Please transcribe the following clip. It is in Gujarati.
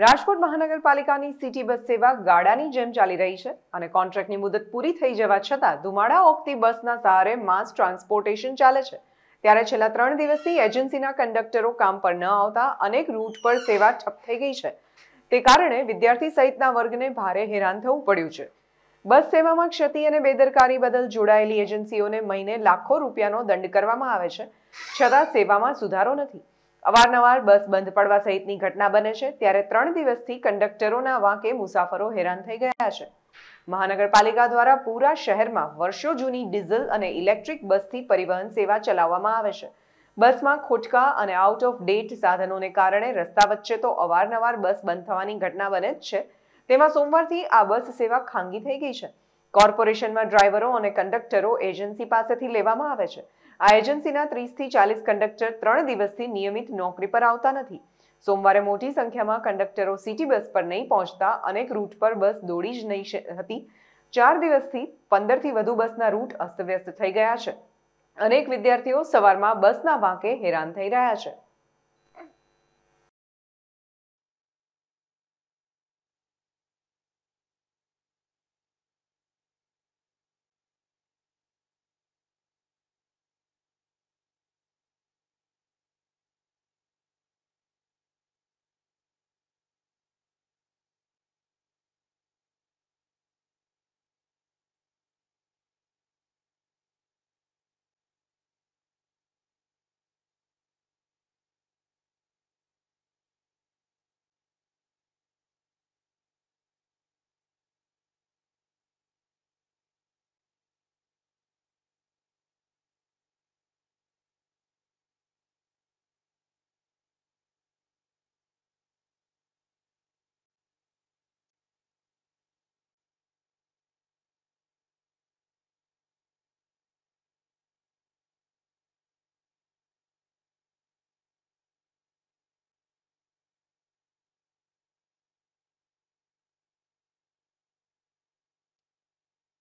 રાજકોટ મહાનગરપાલિકાની સિટી બસ સેવા ગાડાની જેમ ચાલી રહી છે અને કોન્ટ્રાક્ટની મુદત પૂરી થઈ જવા છતાં ધુમાડા ઓગતી બસના સહારે માસ ટ્રાન્સપોર્ટેશન ચાલે છે ત્યારે છેલ્લા ત્રણ દિવસથી એજન્સીના કંડક્ટરો કામ પર ન આવતા અનેક રૂટ પર સેવા ઠપ થઈ ગઈ છે તે કારણે વિદ્યાર્થી સહિતના વર્ગને ભારે હેરાન થવું પડ્યું છે બસ સેવામાં ક્ષતિ અને બેદરકારી બદલ જોડાયેલી એજન્સીઓને મહિને લાખો રૂપિયાનો દંડ કરવામાં આવે છે છતાં સેવામાં સુધારો નથી અવારનવાર બસ બંધ પડવા સહિતની ઘટના બને છે ત્યારે ત્રણ દિવસથી કંડક્ટરોના વાંકે મુસાફરો હેરાન થઈ ગયા છે મહાનગરપાલિકા દ્વારા પૂરા શહેરમાં વર્ષો જૂની ડીઝલ અને ઇલેક્ટ્રિક બસથી પરિવહન સેવા ચલાવવામાં આવે છે બસમાં ખોટકા અને આઉટ ઓફ ડેટ સાધનોને કારણે રસ્તા વચ્ચે તો અવારનવાર બસ બંધ થવાની ઘટના બને જ છે તેમાં સોમવારથી આ બસ સેવા ખાંગી થઈ ગઈ છે કોર્પોરેશનમાં ડ્રાઈવરો અને કંડક્ટરો એજન્સી પાસેથી લેવામાં આવે છે આ એજન્સીના ત્રીસથી ચાલીસ કંડક્ટર ત્રણ દિવસથી નિયમિત નોકરી પર આવતા નથી સોમવારે મોટી સંખ્યામાં કંડક્ટરો સિટી બસ પર નહીં પહોંચતા અનેક રૂટ પર બસ દોડી જ નહીં હતી ચાર દિવસથી પંદરથી વધુ બસના રૂટ અસ્તવ્યસ્ત થઈ ગયા છે અનેક વિદ્યાર્થીઓ સવારમાં બસના વાંકે હેરાન થઈ રહ્યા છે